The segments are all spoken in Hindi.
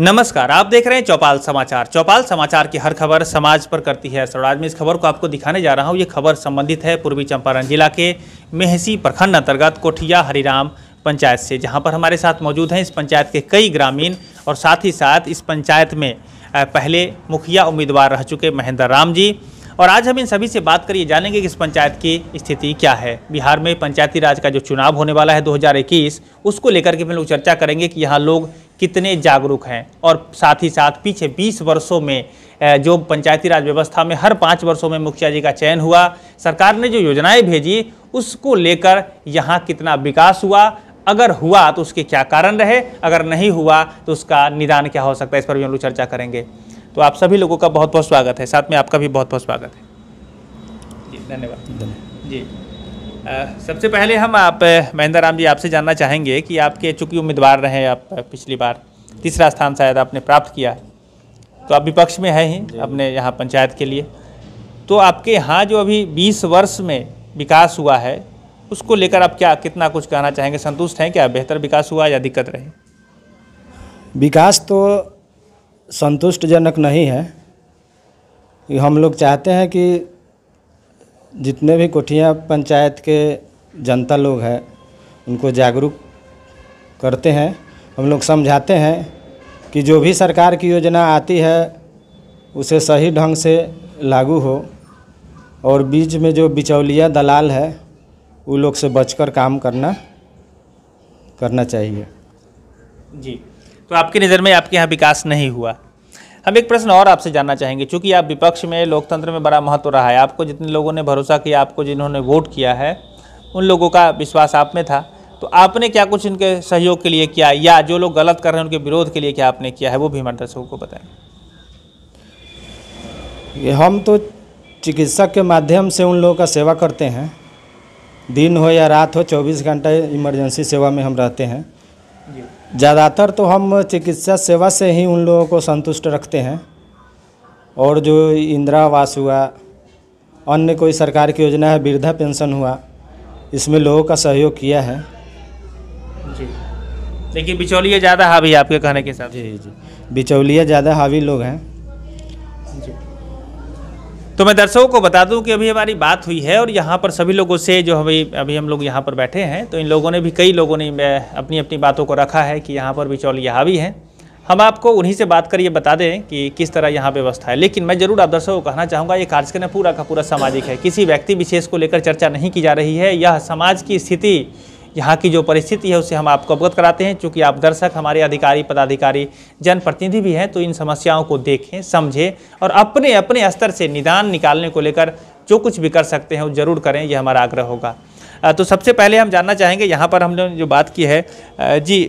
नमस्कार आप देख रहे हैं चौपाल समाचार चौपाल समाचार की हर खबर समाज पर करती है असर आज मैं इस खबर को आपको दिखाने जा रहा हूं ये खबर संबंधित है पूर्वी चंपारण जिला के मेहसी प्रखंड अंतर्गत कोठिया हरिराम पंचायत से जहां पर हमारे साथ मौजूद हैं इस पंचायत के कई ग्रामीण और साथ ही साथ इस पंचायत में पहले मुखिया उम्मीदवार रह चुके महेंद्र राम जी और आज हम इन सभी से बात करिए जानेंगे कि इस पंचायत की स्थिति क्या है बिहार में पंचायती राज का जो चुनाव होने वाला है 2021 उसको लेकर के हम लोग चर्चा करेंगे कि यहाँ लोग कितने जागरूक हैं और साथ ही साथ पीछे 20 वर्षों में जो पंचायती राज व्यवस्था में हर पाँच वर्षों में मुखिया जी का चयन हुआ सरकार ने जो योजनाएं भेजी उसको लेकर यहाँ कितना विकास हुआ अगर हुआ तो उसके क्या कारण रहे अगर नहीं हुआ तो उसका निदान क्या हो सकता है इस पर भी हम लोग चर्चा करेंगे तो आप सभी लोगों का बहुत बहुत स्वागत है साथ में आपका भी बहुत बहुत स्वागत है जी धन्यवाद जी सबसे पहले हम आप महेंद्र राम जी आपसे जानना चाहेंगे कि आपके चूंकि उम्मीदवार रहे आप पिछली बार तीसरा स्थान शायद आपने प्राप्त किया तो आप विपक्ष में हैं ही अपने यहाँ पंचायत के लिए तो आपके यहाँ जो अभी बीस वर्ष में विकास हुआ है उसको लेकर आप क्या कितना कुछ कहना चाहेंगे संतुष्ट हैं क्या बेहतर विकास हुआ या दिक्कत रही विकास तो संतुष्टजनक नहीं है हम लोग चाहते हैं कि जितने भी कोठिया पंचायत के जनता लोग हैं उनको जागरूक करते हैं हम लोग समझाते हैं कि जो भी सरकार की योजना आती है उसे सही ढंग से लागू हो और बीच में जो बिचौलिया दलाल है वो लोग से बचकर काम करना करना चाहिए जी तो आपकी नज़र में आपके यहाँ विकास नहीं हुआ हम एक प्रश्न और आपसे जानना चाहेंगे चूँकि आप विपक्ष में लोकतंत्र में बड़ा महत्व रहा है आपको जितने लोगों ने भरोसा किया आपको जिन्होंने वोट किया है उन लोगों का विश्वास आप में था तो आपने क्या कुछ इनके सहयोग के लिए किया या जो लोग गलत कर रहे हैं उनके विरोध के लिए क्या आपने किया है वो भी हमारे दर्शकों को बताएं हम तो चिकित्सक के माध्यम से उन लोगों का सेवा करते हैं दिन हो या रात हो 24 घंटा इमरजेंसी सेवा में हम रहते हैं ज़्यादातर तो हम चिकित्सा सेवा से ही उन लोगों को संतुष्ट रखते हैं और जो इंदिरा आवास हुआ अन्य कोई सरकार की योजना है वृद्धा पेंशन हुआ इसमें लोगों का सहयोग किया है जी लेकिन बिचौलिया ज़्यादा हावी आपके कहने के साथ जी जी बिचौलिया ज़्यादा हावी लोग हैं जी तो मैं दर्शकों को बता दूं कि अभी हमारी बात हुई है और यहाँ पर सभी लोगों से जो अभी अभी हम लोग यहाँ पर बैठे हैं तो इन लोगों ने भी कई लोगों ने अपनी अपनी बातों को रखा है कि यहाँ पर बिचौलिया हावी हैं हम आपको उन्हीं से बात कर ये बता दें कि किस तरह यहाँ व्यवस्था है लेकिन मैं जरूर आप दर्शकों को कहना चाहूँगा ये कार्यक्रम पूरा का पूरा सामाजिक है किसी व्यक्ति विशेष को लेकर चर्चा नहीं की जा रही है यह समाज की स्थिति यहाँ की जो परिस्थिति है उसे हम आपको अवगत कराते हैं चूँकि आप दर्शक हमारे अधिकारी पदाधिकारी जनप्रतिनिधि भी हैं तो इन समस्याओं को देखें समझें और अपने अपने स्तर से निदान निकालने को लेकर जो कुछ भी कर सकते हैं वो जरूर करें यह हमारा आग्रह होगा तो सबसे पहले हम जानना चाहेंगे यहाँ पर हमने जो बात की है जी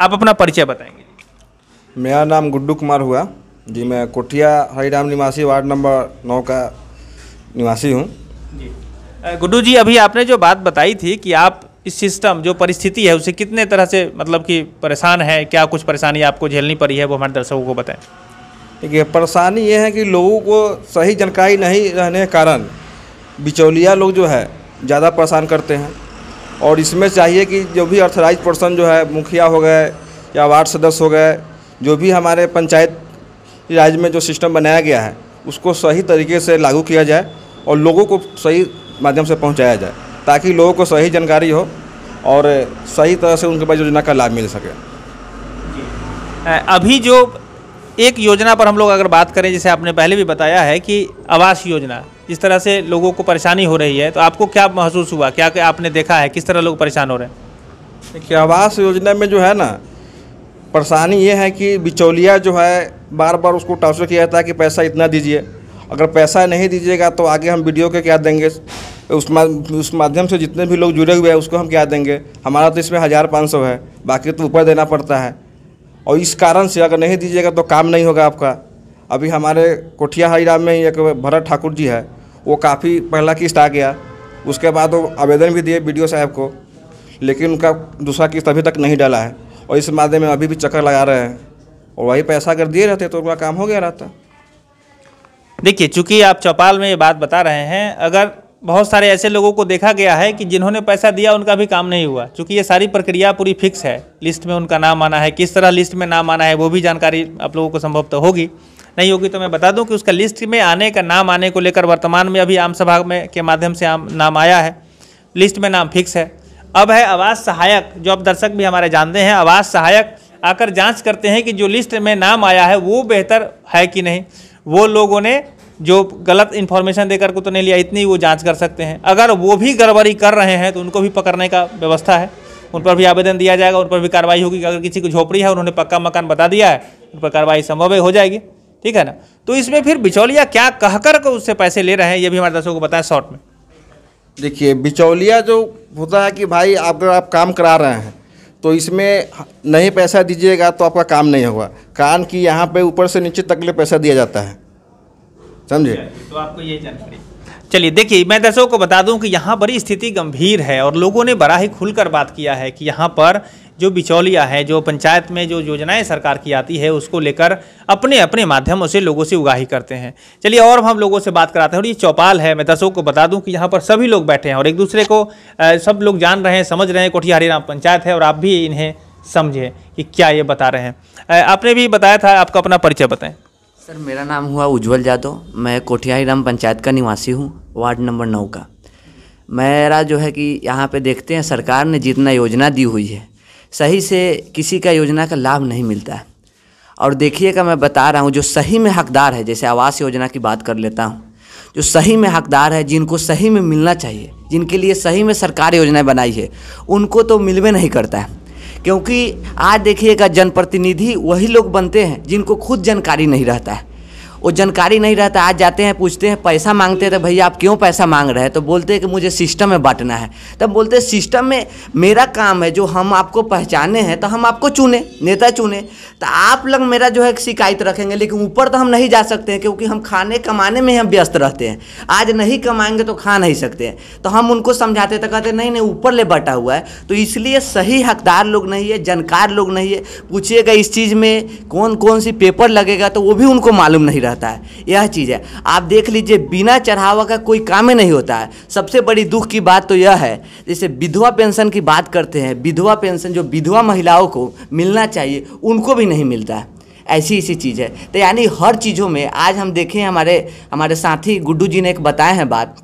आप अपना परिचय बताएंगे मेरा नाम गुड्डू कुमार हुआ जी मैं कोठिया हरिराम निवासी वार्ड नंबर नौ का निवासी हूँ जी गुड्डू जी अभी आपने जो बात बताई थी कि आप इस सिस्टम जो परिस्थिति है उसे कितने तरह से मतलब कि परेशान है क्या कुछ परेशानी आपको झेलनी पड़ी है वो हमारे दर्शकों को बताएं देखिए परेशानी ये है कि लोगों को सही जानकारी नहीं रहने के कारण बिचौलिया लोग जो है ज़्यादा परेशान करते हैं और इसमें चाहिए कि जो भी अर्थराइज पर्सन जो है मुखिया हो गए या वार्ड सदस्य हो गए जो भी हमारे पंचायत राज में जो सिस्टम बनाया गया है उसको सही तरीके से लागू किया जाए और लोगों को सही माध्यम से पहुँचाया जाए ताकि लोगों को सही जानकारी हो और सही तरह से उनके पास योजना का लाभ मिल सके अभी जो एक योजना पर हम लोग अगर बात करें जैसे आपने पहले भी बताया है कि आवास योजना जिस तरह से लोगों को परेशानी हो रही है तो आपको क्या महसूस हुआ क्या आपने देखा है किस तरह लोग परेशान हो रहे हैं देखिए आवास योजना में जो है ना परेशानी ये है कि बिचौलिया जो है बार बार उसको टॉर्चर किया जाता है कि पैसा इतना दीजिए अगर पैसा नहीं दीजिएगा तो आगे हम वीडियो के क्या देंगे उस मा, उस माध्यम से जितने भी लोग जुड़े हुए हैं उसको हम क्या देंगे हमारा तो इसमें हज़ार पाँच सौ है बाकी तो ऊपर देना पड़ता है और इस कारण से अगर नहीं दीजिएगा तो काम नहीं होगा आपका अभी हमारे कोठिया हाईराम में एक भरत ठाकुर जी है वो काफ़ी पहला किस्त आ गया उसके बाद वो आवेदन भी दिए बी साहब को लेकिन उनका दूसरा किस्त अभी तक नहीं डाला है और इस मादे में अभी भी चक्कर लगा रहे हैं और वही पैसा अगर दिए रहते तो उनका काम हो गया रहता देखिए चूंकि आप चौपाल में ये बात बता रहे हैं अगर बहुत सारे ऐसे लोगों को देखा गया है कि जिन्होंने पैसा दिया उनका भी काम नहीं हुआ क्योंकि ये सारी प्रक्रिया पूरी फिक्स है लिस्ट में उनका नाम आना है किस तरह लिस्ट में नाम आना है वो भी जानकारी आप लोगों को तो होगी नहीं होगी तो मैं बता दूं कि उसका लिस्ट में आने का नाम आने को लेकर वर्तमान में अभी आम सभा में के माध्यम से आम नाम आया है लिस्ट में नाम फिक्स है अब है आवास सहायक जो अब दर्शक भी हमारे जानते हैं आवास सहायक आकर जांच करते हैं कि जो लिस्ट में नाम आया है वो बेहतर है कि नहीं वो लोगों ने जो गलत इन्फॉर्मेशन देकर तो नहीं लिया इतनी वो जांच कर सकते हैं अगर वो भी गड़बड़ी कर रहे हैं तो उनको भी पकड़ने का व्यवस्था है उन पर भी आवेदन दिया जाएगा उन पर भी कार्रवाई होगी अगर किसी को झोपड़ी है उन्होंने पक्का मकान बता दिया है उन पर कार्रवाई संभव हो जाएगी ठीक है ना तो इसमें फिर बिचौलिया क्या कहकर को उससे पैसे ले रहे हैं ये भी हमारे दर्शकों को बताएं शॉर्ट में देखिए बिचौलिया जो होता है कि भाई आप अगर आप काम करा रहे हैं तो इसमें नहीं पैसा दीजिएगा तो आपका काम नहीं होगा कारण कि यहाँ पे ऊपर से नीचे तक ले पैसा दिया जाता है समझे तो आपको ये जानकारी चलिए देखिए मैं दर्शकों को बता दूं कि यहाँ पर स्थिति गंभीर है और लोगों ने बड़ा ही खुलकर बात किया है कि यहाँ पर जो बिचौलिया है जो पंचायत में जो योजनाएं सरकार की आती है उसको लेकर अपने अपने माध्यमों से लोगों से उगाही करते हैं चलिए और हम लोगों से बात कराते हैं और ये चौपाल है मैं दर्शकों को बता दूं कि यहाँ पर सभी लोग बैठे हैं और एक दूसरे को सब लोग जान रहे हैं समझ रहे हैं कोठियारी राम पंचायत है और आप भी इन्हें समझें कि क्या ये बता रहे हैं आपने भी बताया था आपका अपना परिचय बताएं सर मेरा नाम हुआ उज्जवल जादव मैं कोठियाई राम पंचायत का निवासी हूँ वार्ड नंबर नौ का मेरा जो है कि यहाँ पे देखते हैं सरकार ने जितना योजना दी हुई है सही से किसी का योजना का लाभ नहीं मिलता है और देखिएगा मैं बता रहा हूँ जो सही में हकदार है जैसे आवास योजना की बात कर लेता हूँ जो सही में हकदार है जिनको सही में मिलना चाहिए जिनके लिए सही में सरकार योजनाएं बनाई है उनको तो मिलवे नहीं करता है क्योंकि आज देखिएगा जनप्रतिनिधि वही लोग बनते हैं जिनको खुद जानकारी नहीं रहता है वो जानकारी नहीं रहता आज जाते हैं पूछते हैं पैसा मांगते हैं तो भैया आप क्यों पैसा मांग रहे हैं तो बोलते हैं कि मुझे सिस्टम में बांटना है तब बोलते हैं सिस्टम में मेरा काम है जो हम आपको पहचाने हैं तो हम आपको चुने नेता चुने तो आप लोग मेरा जो है शिकायत रखेंगे लेकिन ऊपर तो हम नहीं जा सकते हैं क्योंकि हम खाने कमाने में हम व्यस्त रहते हैं आज नहीं कमाएंगे तो खा नहीं सकते हैं तो हम उनको समझाते तो कहते नहीं नहीं ऊपर ले बटा हुआ है तो इसलिए सही हकदार लोग नहीं है जानकार लोग नहीं है पूछिएगा इस चीज़ में कौन कौन सी पेपर लगेगा तो वो भी उनको मालूम नहीं रहा रहता है यह चीज़ है आप देख लीजिए बिना चढ़ावा का कोई काम ही नहीं होता है सबसे बड़ी दुख की बात तो यह है जैसे विधवा पेंशन की बात करते हैं विधवा पेंशन जो विधवा महिलाओं को मिलना चाहिए उनको भी नहीं मिलता है ऐसी ऐसी चीज़ है तो यानी हर चीज़ों में आज हम देखें हमारे हमारे साथी गुड्डू जी ने एक बताए हैं बात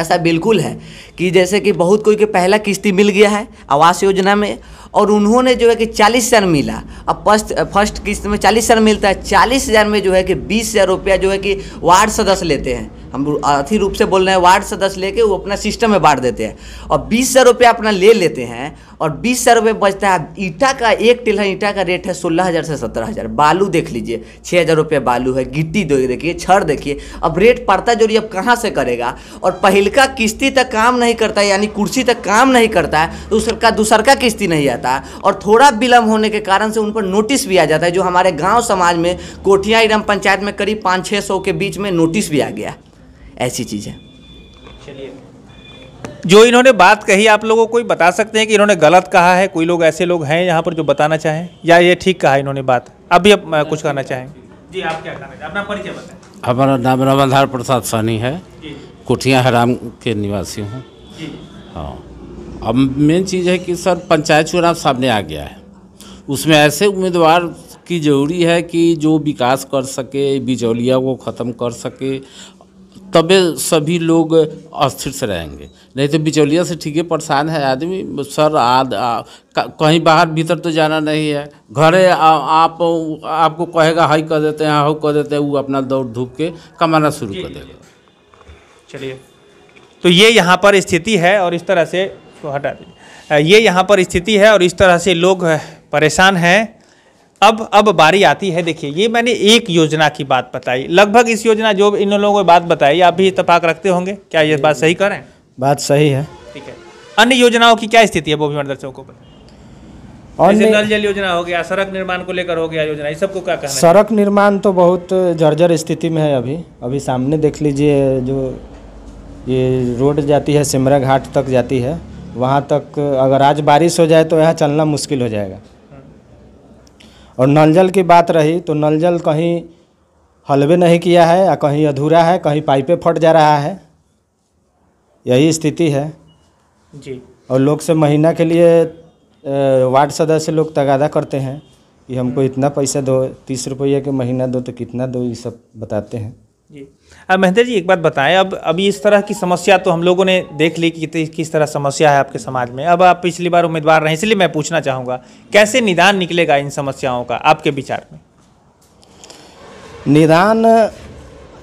ऐसा बिल्कुल है कि जैसे कि बहुत कोई के पहला किस्ती मिल गया है आवास योजना में और उन्होंने जो है कि चालीस हज़ार मिला अब फर्स्ट फर्स्ट किस्त में चालीस हज़ार मिलता है चालीस हज़ार में जो है कि बीस हज़ार रुपया जो है कि वार्ड सदस्य लेते हैं हम अथी रूप से बोल रहे हैं वार्ड सदस्य लेके वो अपना सिस्टम में बांट देते हैं और बीस हज़ार रुपया अपना ले लेते हैं और बीस हज़ार रुपये बचता है ईटा का एक टिल्हन ईटा का रेट है सोलह हज़ार से सत्रह हज़ार बालू देख लीजिए छः हज़ार रुपये बालू है गिट्टी देखिए छड़ देखिए अब रेट पड़ता जोड़ी अब कहाँ से करेगा और पहलका किस्ती तक काम नहीं करता यानी कुर्सी तक काम नहीं करता है तो उसका दूसरका किस्ती नहीं आता और थोड़ा विलम्ब होने के कारण से उन पर नोटिस भी आ जाता है जो हमारे गाँव समाज में कोठिया ग्राम पंचायत में करीब पाँच छः सौ के बीच में नोटिस भी आ गया ऐसी चीज़ है चलिए जो इन्होंने बात कही आप लोगों को बता सकते हैं कि इन्होंने गलत कहा है कोई लोग ऐसे लोग हैं यहाँ पर जो बताना चाहें या ये ठीक कहा इन्होंने बात अभी अब कुछ कहना चाहेंगे जी आप क्या कहना अपना परिचय बताएं हमारा नाम रामाधार प्रसाद सानी है कुठिया हराम के निवासी हूँ हाँ अब मेन चीज़ है कि सर पंचायत चुनाव सामने आ गया है उसमें ऐसे उम्मीदवार की ज़रूरी है कि जो विकास कर सके बिचौलिया को ख़त्म कर सके तब सभी लोग अस्थिर से रहेंगे नहीं तो बिचौलिया से ठीक है परेशान है आदमी सर आद कहीं बाहर भीतर तो जाना नहीं है घरे आप आपको कहेगा हाई कर देते हैं हाउ कर देते हैं वो अपना दौड़ धूप के कमाना शुरू कर देगा चलिए तो ये यहाँ पर स्थिति है और इस तरह से तो हटा दीजिए ये यहाँ पर स्थिति है और इस तरह से लोग परेशान हैं अब अब बारी आती है देखिए ये मैंने एक योजना की बात बताई लगभग इस योजना जो इन लोगों को बात बताई आप भी इतफाक रखते होंगे क्या ये बात सही करें बात सही है ठीक है अन्य योजनाओं की क्या स्थिति है वो भी दर्शकों को और नल जल योजना हो गया सड़क निर्माण को लेकर हो गया योजना ये सबको क्या कहना सड़क निर्माण तो बहुत जर्जर स्थिति में है अभी अभी सामने देख लीजिए जो ये रोड जाती है सिमरा घाट तक जाती है वहाँ तक अगर आज बारिश हो जाए तो यहाँ चलना मुश्किल हो जाएगा और नल जल की बात रही तो नल जल कहीं हलवे नहीं किया है या कहीं अधूरा है कहीं पाइपें फट जा रहा है यही स्थिति है जी और लोग से महीना के लिए वार्ड सदस्य लोग तगादा करते हैं कि हमको इतना पैसा दो तीस रुपये के महीना दो तो कितना दो ये सब बताते हैं जी अब महेंद्र जी एक बात बताएं अब अभी इस तरह की समस्या तो हम लोगों ने देख ली कि किस तरह समस्या है आपके समाज में अब आप पिछली बार उम्मीदवार रहे इसलिए मैं पूछना चाहूँगा कैसे निदान निकलेगा इन समस्याओं का आपके विचार में निदान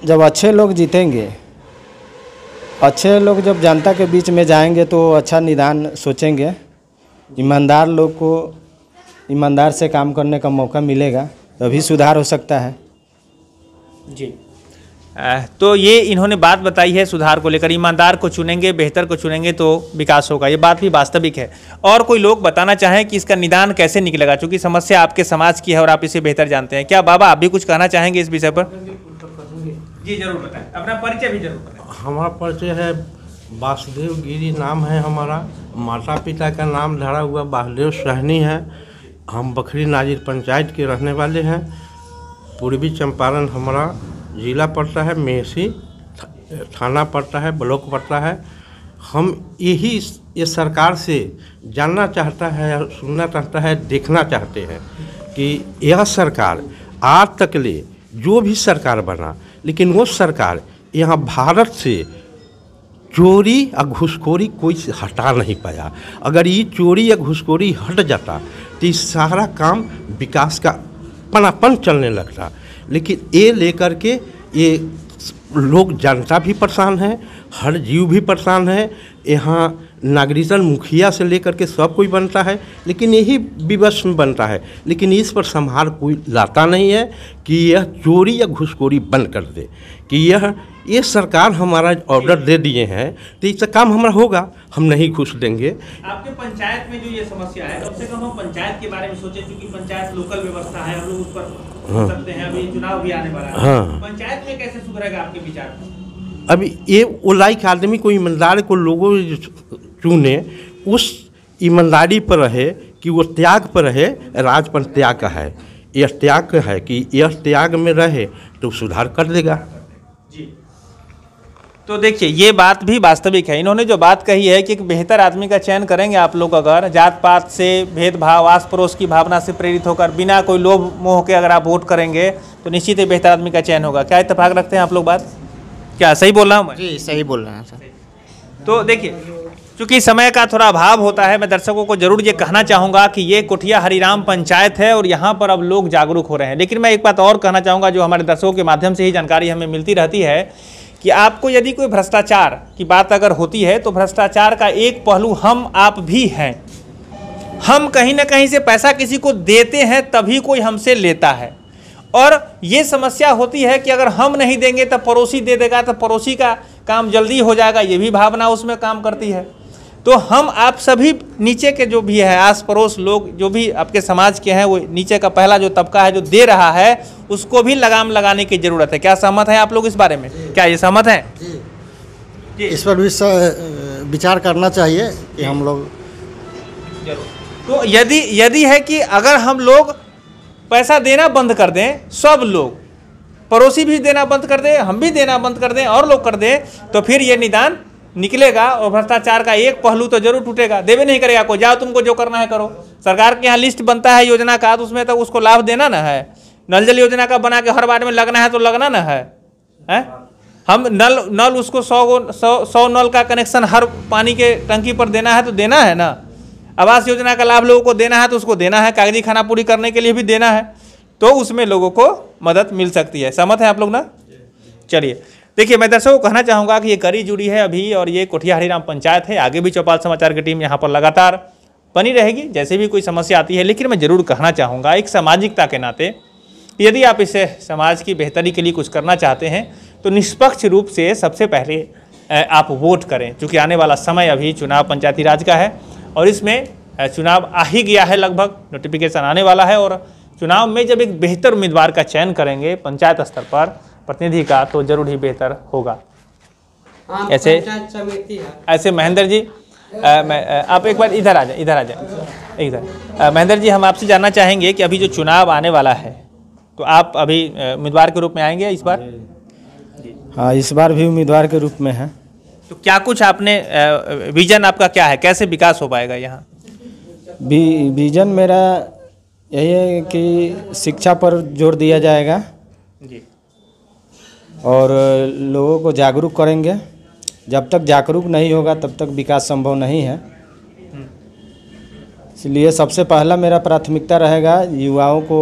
जब अच्छे लोग जीतेंगे अच्छे लोग जब जनता के बीच में जाएंगे तो अच्छा निदान सोचेंगे ईमानदार लोग को ईमानदार से काम करने का मौका मिलेगा तभी सुधार हो सकता है जी तो ये इन्होंने बात बताई है सुधार को लेकर ईमानदार को चुनेंगे बेहतर को चुनेंगे तो विकास होगा ये बात भी वास्तविक है और कोई लोग बताना चाहें कि इसका निदान कैसे निकलेगा चूँकि समस्या आपके समाज की है और आप इसे बेहतर जानते हैं क्या बाबा आप भी कुछ कहना चाहेंगे इस विषय पर जी जरूर बताएं अपना परिचय भी जरूर बताएं हमारा परिचय है वासुदेव गिरी नाम है हमारा माता पिता का नाम धरा हुआ वासुदेव सहनी है हम बखरी नाजिर पंचायत के रहने वाले हैं पूर्वी चंपारण हमारा ज़िला पड़ता है मेसी थाना पड़ता है ब्लॉक पड़ता है हम यही ये सरकार से जानना चाहता है सुनना चाहता है देखना चाहते हैं कि यह सरकार आज तक ले जो भी सरकार बना लेकिन वो सरकार यहाँ भारत से चोरी या घुसखोरी कोई हटा नहीं पाया अगर ये चोरी या घुसखोरी हट जाता तो सारा काम विकास का पनापन चलने लगता लेकिन ये लेकर के ये लोग जनता भी परेशान है हर जीव भी परेशान है यहाँ नागरिकन मुखिया से लेकर के सब कोई बनता है लेकिन यही विवश में बनता है लेकिन इस पर संहार कोई लाता नहीं है कि यह चोरी या घुसखोरी बंद कर दे कि यह ये सरकार हमारा ऑर्डर दे दिए हैं तो इसका काम हमारा होगा हम नहीं घुस देंगे आपके पंचायत में जो ये समस्या है सबसे कम हम पंचायत के बारे में सोचें क्योंकि पंचायत लोकल व्यवस्था है हम लोग उस पर हाँ। सकते हैं अभी चुनाव भी आने वाला है हाँ। पंचायत में कैसे सुधरेगा आपके विचार अभी ये वो लाइक आदमी कोई ईमानदार को लोगों चुने उस ईमानदारी पर रहे कि वो त्याग पर रहे राजपन त्याग का है यह त्याग है कि यह त्याग में रहे तो सुधार कर देगा जी तो देखिए ये बात भी वास्तविक है इन्होंने जो बात कही है कि एक बेहतर आदमी का चयन करेंगे आप लोग अगर जात पात से भेदभाव आस पड़ोस की भावना से प्रेरित होकर बिना कोई लोभ मोह के अगर आप वोट करेंगे तो निश्चित ही बेहतर आदमी का चयन होगा क्या इतफाक रखते हैं आप लोग बात क्या सही बोल रहा हूँ जी सही बोल रहे हैं सर तो देखिए चूँकि समय का थोड़ा अभाव होता है मैं दर्शकों को जरूर ये कहना चाहूँगा कि ये कुठिया हरिराम पंचायत है और यहाँ पर अब लोग जागरूक हो रहे हैं लेकिन मैं एक बात और कहना चाहूँगा जो हमारे दर्शकों के माध्यम से ही जानकारी हमें मिलती रहती है कि आपको यदि कोई भ्रष्टाचार की बात अगर होती है तो भ्रष्टाचार का एक पहलू हम आप भी हैं हम कहीं ना कहीं से पैसा किसी को देते हैं तभी कोई हमसे लेता है और ये समस्या होती है कि अगर हम नहीं देंगे तो पड़ोसी दे देगा तो पड़ोसी का काम जल्दी हो जाएगा ये भी भावना उसमें काम करती है तो हम आप सभी नीचे के जो भी है आस पड़ोस लोग जो भी आपके समाज के हैं वो नीचे का पहला जो तबका है जो दे रहा है उसको भी लगाम लगाने की ज़रूरत है क्या सहमत है आप लोग इस बारे में क्या ये सहमत है इस पर भी विचार करना चाहिए कि हम लोग तो यदि यदि है कि अगर हम लोग पैसा देना बंद कर दें सब लोग पड़ोसी भी देना बंद कर दें हम भी देना बंद कर दें और लोग कर दें तो फिर ये निदान निकलेगा और भ्रष्टाचार का एक पहलू तो जरूर टूटेगा देवे नहीं करेगा कोई जाओ तुमको जो करना है करो सरकार के यहाँ लिस्ट बनता है योजना का तो उसमें तो उसको लाभ देना ना है नल जल योजना का बना के हर वार्ड में लगना है तो लगना ना है हैं हम नल नल उसको सौ सौ सौ नल का कनेक्शन हर पानी के टंकी पर देना है तो देना है ना आवास योजना का लाभ लोगों को देना है तो उसको देना है कागजी खाना पूरी करने के लिए भी देना है तो उसमें लोगों को मदद मिल सकती है सहमत है आप लोग ना चलिए देखिए मैं दर्शकों को कहना चाहूँगा कि ये करी जुड़ी है अभी और ये कोठिया हरिराम पंचायत है आगे भी चौपाल समाचार की टीम यहाँ पर लगातार बनी रहेगी जैसे भी कोई समस्या आती है लेकिन मैं ज़रूर कहना चाहूँगा एक सामाजिकता के नाते यदि आप इसे समाज की बेहतरी के लिए कुछ करना चाहते हैं तो निष्पक्ष रूप से सबसे पहले आप वोट करें क्योंकि आने वाला समय अभी चुनाव पंचायती राज का है और इसमें चुनाव आ ही गया है लगभग नोटिफिकेशन आने वाला है और चुनाव में जब एक बेहतर उम्मीदवार का चयन करेंगे पंचायत स्तर पर प्रतिनिधि का तो जरूर ही बेहतर होगा ऐसे ऐसे महेंद्र जी आ, मैं आ, आप एक बार इधर आ जाए इधर आ जाए इधर महेंद्र जी हम आपसे जानना चाहेंगे कि अभी जो चुनाव आने वाला है तो आप अभी उम्मीदवार के रूप में आएंगे इस बार हाँ इस बार भी उम्मीदवार के रूप में है तो क्या कुछ आपने विजन आपका क्या है कैसे विकास हो पाएगा यहाँ विजन मेरा यही है कि शिक्षा पर जोर दिया जाएगा जी और लोगों को जागरूक करेंगे जब तक जागरूक नहीं होगा तब तक विकास संभव नहीं है इसलिए सबसे पहला मेरा प्राथमिकता रहेगा युवाओं को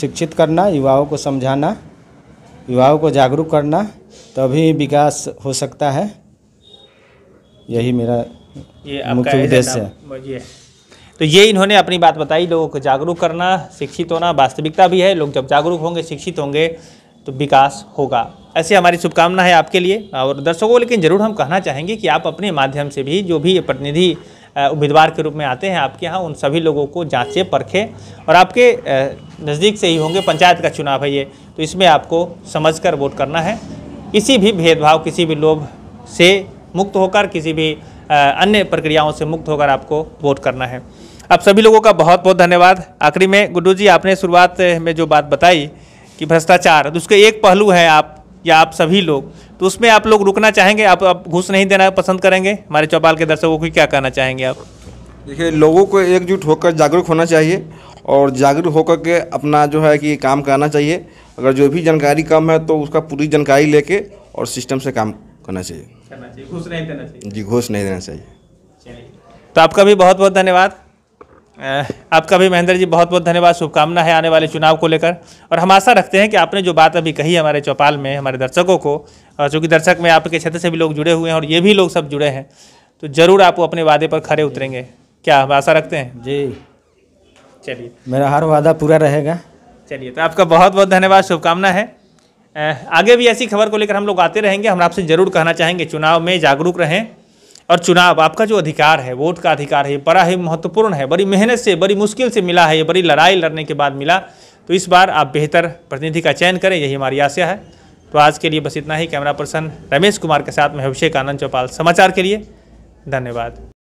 शिक्षित करना युवाओं को समझाना युवाओं को जागरूक करना तभी विकास हो सकता है यही मेरा मुख्य उद्देश्य है तो ये इन्होंने अपनी बात बताई लोगों को जागरूक करना शिक्षित होना वास्तविकता भी है लोग जब जागरूक होंगे शिक्षित होंगे तो विकास होगा ऐसी हमारी शुभकामना है आपके लिए और दर्शकों लेकिन ज़रूर हम कहना चाहेंगे कि आप अपने माध्यम से भी जो भी प्रतिनिधि उम्मीदवार के रूप में आते हैं आपके यहाँ उन सभी लोगों को जाँचें परखें और आपके नज़दीक से ही होंगे पंचायत का चुनाव है ये तो इसमें आपको समझ कर वोट करना है किसी भी भेदभाव किसी भी लोभ से मुक्त होकर किसी भी अन्य प्रक्रियाओं से मुक्त होकर आपको वोट करना है आप सभी लोगों का बहुत बहुत धन्यवाद आखिरी में गुड्डू जी आपने शुरुआत में जो बात बताई कि भ्रष्टाचार उसके एक पहलू है आप या आप सभी लोग तो उसमें आप लोग रुकना चाहेंगे आप आप घूस नहीं देना पसंद करेंगे हमारे चौपाल के दर्शकों को क्या कहना चाहेंगे आप देखिए लोगों को एकजुट होकर जागरूक होना चाहिए और जागरूक होकर के अपना जो है कि काम करना चाहिए अगर जो भी जानकारी कम है तो उसका पूरी जानकारी लेके और सिस्टम से काम करना चाहिए घुस नहीं देना चाहिए जी घूस नहीं देना चाहिए तो आपका भी बहुत बहुत धन्यवाद आपका भी महेंद्र जी बहुत बहुत धन्यवाद शुभकामना है आने वाले चुनाव को लेकर और हम आशा रखते हैं कि आपने जो बात अभी कही हमारे चौपाल में हमारे दर्शकों को चूँकि दर्शक में आपके क्षेत्र से भी लोग जुड़े हुए हैं और ये भी लोग सब जुड़े हैं तो ज़रूर आप अपने वादे पर खड़े उतरेंगे क्या हम आशा रखते हैं जी चलिए मेरा हर वादा पूरा रहेगा चलिए तो आपका बहुत बहुत धन्यवाद शुभकामना है आगे भी ऐसी खबर को लेकर हम लोग आते रहेंगे हम आपसे ज़रूर कहना चाहेंगे चुनाव में जागरूक रहें और चुनाव आपका जो अधिकार है वोट का अधिकार है ये बड़ा ही महत्वपूर्ण है बड़ी मेहनत से बड़ी मुश्किल से मिला है ये बड़ी लड़ाई लड़ने के बाद मिला तो इस बार आप बेहतर प्रतिनिधि का चयन करें यही हमारी आशा है तो आज के लिए बस इतना ही कैमरा पर्सन रमेश कुमार के साथ मैं अभिषेक आनंद चौपाल समाचार के लिए धन्यवाद